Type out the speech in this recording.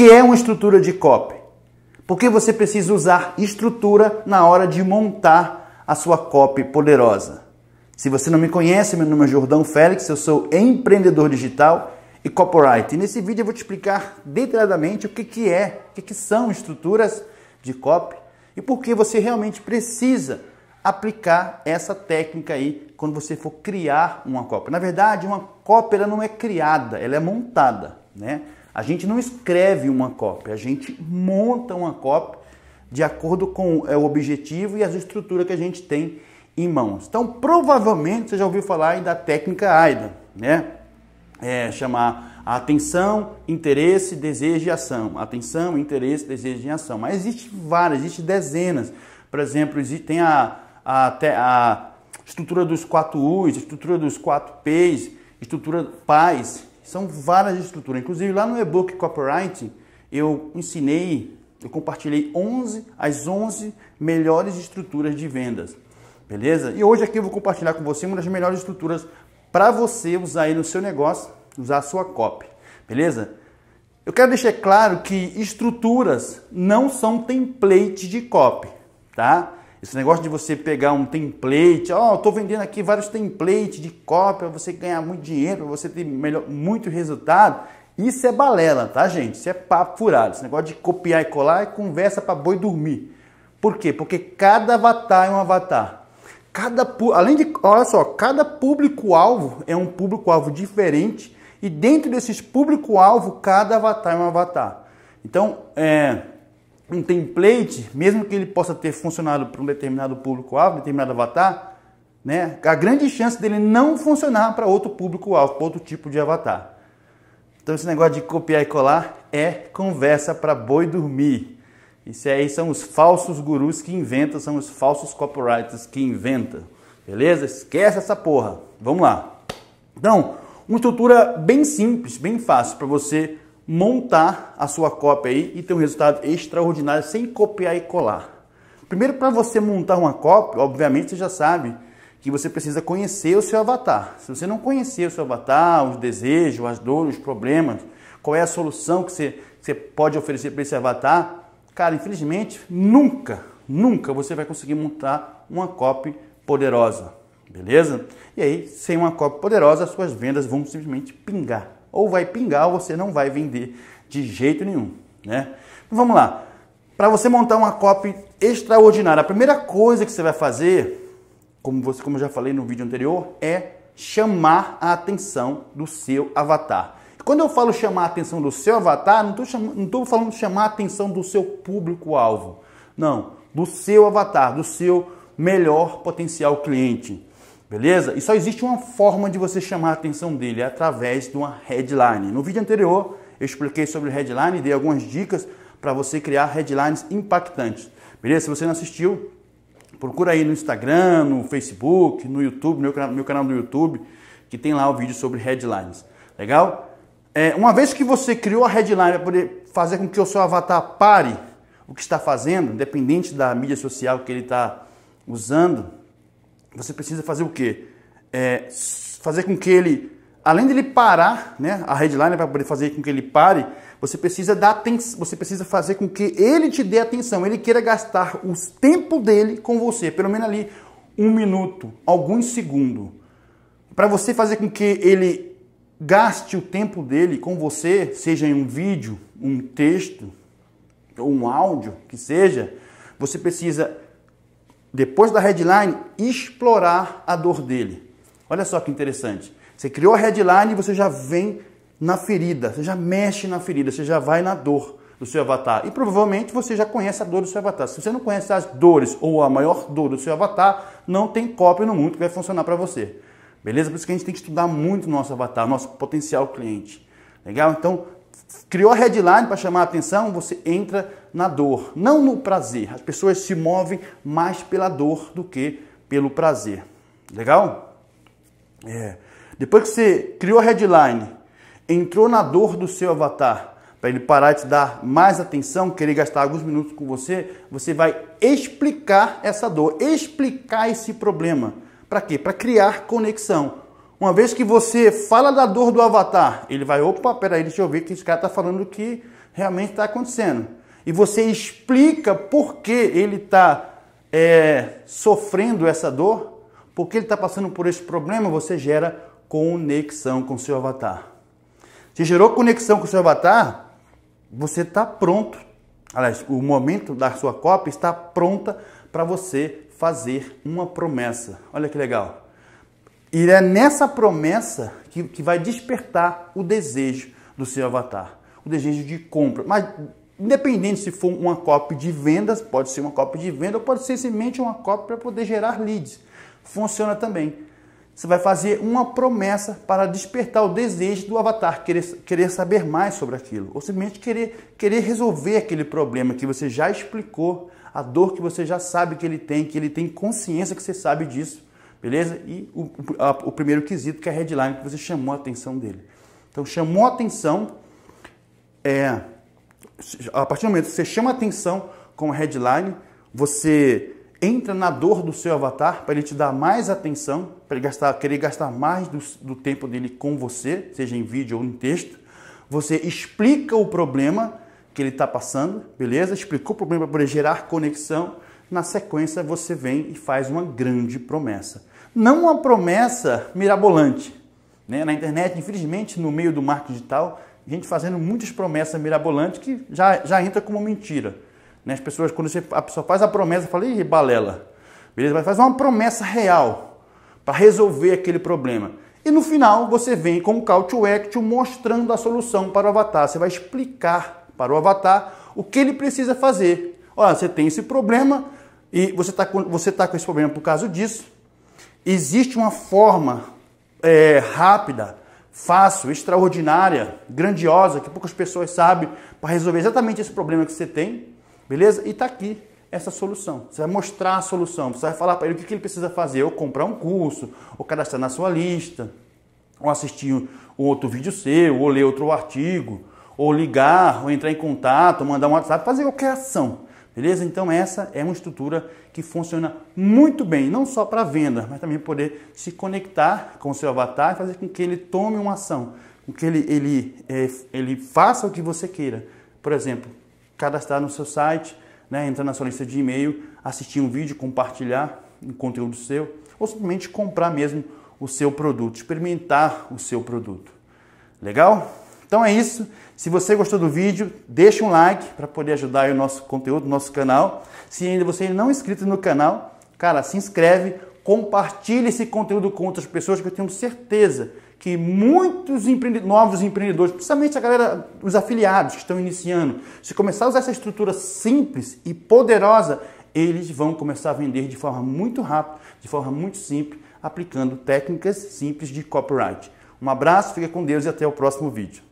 que é uma estrutura de copy? Porque você precisa usar estrutura na hora de montar a sua copy poderosa. Se você não me conhece, meu nome é Jordão Félix, eu sou empreendedor digital e copyright. E nesse vídeo eu vou te explicar detalhadamente o que, que é, o que, que são estruturas de copy e por que você realmente precisa aplicar essa técnica aí quando você for criar uma cop. Na verdade, uma cópia ela não é criada, ela é montada, né? A gente não escreve uma cópia, a gente monta uma cópia de acordo com é, o objetivo e as estruturas que a gente tem em mãos. Então, provavelmente você já ouviu falar da técnica AIDA, né? É, chamar a atenção, interesse, desejo e ação. Atenção, interesse, desejo e ação. Mas existe várias, existe dezenas. Por exemplo, existe, tem a, a, a estrutura dos 4 U's, estrutura dos 4 P's, estrutura PAIS, são várias estruturas. Inclusive, lá no e-book Copyright, eu ensinei, eu compartilhei 11, as 11 melhores estruturas de vendas. Beleza? E hoje aqui eu vou compartilhar com você uma das melhores estruturas para você usar aí no seu negócio, usar a sua copy. Beleza? Eu quero deixar claro que estruturas não são templates de copy, tá? Esse negócio de você pegar um template, ó, oh, estou vendendo aqui vários templates de cópia, você ganhar muito dinheiro, para você ter melhor, muito resultado. Isso é balela, tá, gente? Isso é papo furado. Esse negócio de copiar e colar é conversa para boi dormir. Por quê? Porque cada avatar é um avatar. Cada além de, olha só, cada público-alvo é um público-alvo diferente e dentro desses público-alvo cada avatar é um avatar. Então, é um template, mesmo que ele possa ter funcionado para um determinado público-alvo, determinado avatar, né, a grande chance dele não funcionar para outro público-alvo, para outro tipo de avatar. Então esse negócio de copiar e colar é conversa para boi dormir. Isso aí são os falsos gurus que inventam, são os falsos copywriters que inventam. Beleza? Esquece essa porra. Vamos lá. Então, uma estrutura bem simples, bem fácil para você montar a sua cópia aí e ter um resultado extraordinário sem copiar e colar. Primeiro, para você montar uma cópia, obviamente você já sabe que você precisa conhecer o seu avatar. Se você não conhecer o seu avatar, os desejos, as dores, os problemas, qual é a solução que você, que você pode oferecer para esse avatar, cara, infelizmente, nunca, nunca você vai conseguir montar uma cópia poderosa. Beleza? E aí, sem uma cópia poderosa, as suas vendas vão simplesmente pingar ou vai pingar ou você não vai vender de jeito nenhum, né? Então, vamos lá. Para você montar uma copy extraordinária, a primeira coisa que você vai fazer, como você como eu já falei no vídeo anterior, é chamar a atenção do seu avatar. Quando eu falo chamar a atenção do seu avatar, não estou falando chamar a atenção do seu público-alvo. Não, do seu avatar, do seu melhor potencial cliente. Beleza? E só existe uma forma de você chamar a atenção dele, é através de uma headline. No vídeo anterior, eu expliquei sobre headline e dei algumas dicas para você criar headlines impactantes. Beleza? Se você não assistiu, procura aí no Instagram, no Facebook, no YouTube, meu, meu canal do YouTube, que tem lá o vídeo sobre headlines. Legal? É, uma vez que você criou a headline para poder fazer com que o seu avatar pare o que está fazendo, independente da mídia social que ele está usando, você precisa fazer o quê? É, fazer com que ele, além de ele parar, né, a headline para poder fazer com que ele pare, você precisa dar atenção, você precisa fazer com que ele te dê atenção, ele queira gastar o tempo dele com você, pelo menos ali um minuto, alguns segundos. Para você fazer com que ele gaste o tempo dele com você, seja em um vídeo, um texto ou um áudio, que seja, você precisa depois da headline, explorar a dor dele. Olha só que interessante. Você criou a headline e você já vem na ferida, você já mexe na ferida, você já vai na dor do seu avatar. E provavelmente você já conhece a dor do seu avatar. Se você não conhece as dores ou a maior dor do seu avatar, não tem cópia no mundo que vai funcionar para você. Beleza? Por isso que a gente tem que estudar muito o nosso avatar, nosso potencial cliente. Legal? Então, criou a headline para chamar a atenção, você entra na dor, não no prazer. As pessoas se movem mais pela dor do que pelo prazer. Legal? É. Depois que você criou a headline, entrou na dor do seu avatar, para ele parar de te dar mais atenção, querer gastar alguns minutos com você, você vai explicar essa dor, explicar esse problema. Para quê? Para criar conexão. Uma vez que você fala da dor do avatar, ele vai, opa, peraí, deixa eu ver que esse cara está falando o que realmente está acontecendo. E você explica por que ele está é, sofrendo essa dor, por que ele está passando por esse problema, você gera conexão com o seu avatar. Se gerou conexão com o seu avatar, você está pronto. Aliás, o momento da sua cópia está pronta para você fazer uma promessa. Olha que legal. E é nessa promessa que, que vai despertar o desejo do seu avatar, o desejo de compra. Mas independente se for uma copy de vendas, pode ser uma copy de venda ou pode ser simplesmente uma copy para poder gerar leads. Funciona também. Você vai fazer uma promessa para despertar o desejo do avatar, querer, querer saber mais sobre aquilo, ou simplesmente querer, querer resolver aquele problema que você já explicou, a dor que você já sabe que ele tem, que ele tem consciência que você sabe disso. Beleza? E o, a, o primeiro quesito, que é a headline, que você chamou a atenção dele. Então, chamou a atenção, é, a partir do momento que você chama a atenção com a headline, você entra na dor do seu avatar para ele te dar mais atenção, para ele gastar, querer gastar mais do, do tempo dele com você, seja em vídeo ou em texto. Você explica o problema que ele está passando, beleza? Explicou o problema para gerar conexão. Na sequência, você vem e faz uma grande promessa. Não uma promessa mirabolante. Né? Na internet, infelizmente, no meio do marketing digital, a gente fazendo muitas promessas mirabolantes que já, já entra como mentira. Né? As pessoas, quando você, a pessoa faz a promessa, fala, ih, balela. Beleza? Mas faz uma promessa real para resolver aquele problema. E no final você vem com o Call to Action mostrando a solução para o avatar. Você vai explicar para o avatar o que ele precisa fazer. Olha, você tem esse problema e você está você tá com esse problema por causa disso. Existe uma forma é, rápida, fácil, extraordinária, grandiosa, que poucas pessoas sabem, para resolver exatamente esse problema que você tem, beleza? E está aqui essa solução. Você vai mostrar a solução, você vai falar para ele o que ele precisa fazer, ou comprar um curso, ou cadastrar na sua lista, ou assistir um outro vídeo seu, ou ler outro artigo, ou ligar, ou entrar em contato, ou mandar um WhatsApp, fazer qualquer ação. Beleza? Então essa é uma estrutura que funciona muito bem, não só para venda, mas também poder se conectar com o seu avatar e fazer com que ele tome uma ação, com que ele, ele, é, ele faça o que você queira. Por exemplo, cadastrar no seu site, né, entrar na sua lista de e-mail, assistir um vídeo, compartilhar um conteúdo seu, ou simplesmente comprar mesmo o seu produto, experimentar o seu produto. Legal? Então é isso. Se você gostou do vídeo, deixa um like para poder ajudar o nosso conteúdo, o nosso canal. Se ainda você não é inscrito no canal, cara, se inscreve, compartilhe esse conteúdo com outras pessoas que eu tenho certeza que muitos novos empreendedores, principalmente a galera, os afiliados que estão iniciando, se começar a usar essa estrutura simples e poderosa, eles vão começar a vender de forma muito rápida, de forma muito simples, aplicando técnicas simples de copyright. Um abraço, fica com Deus e até o próximo vídeo.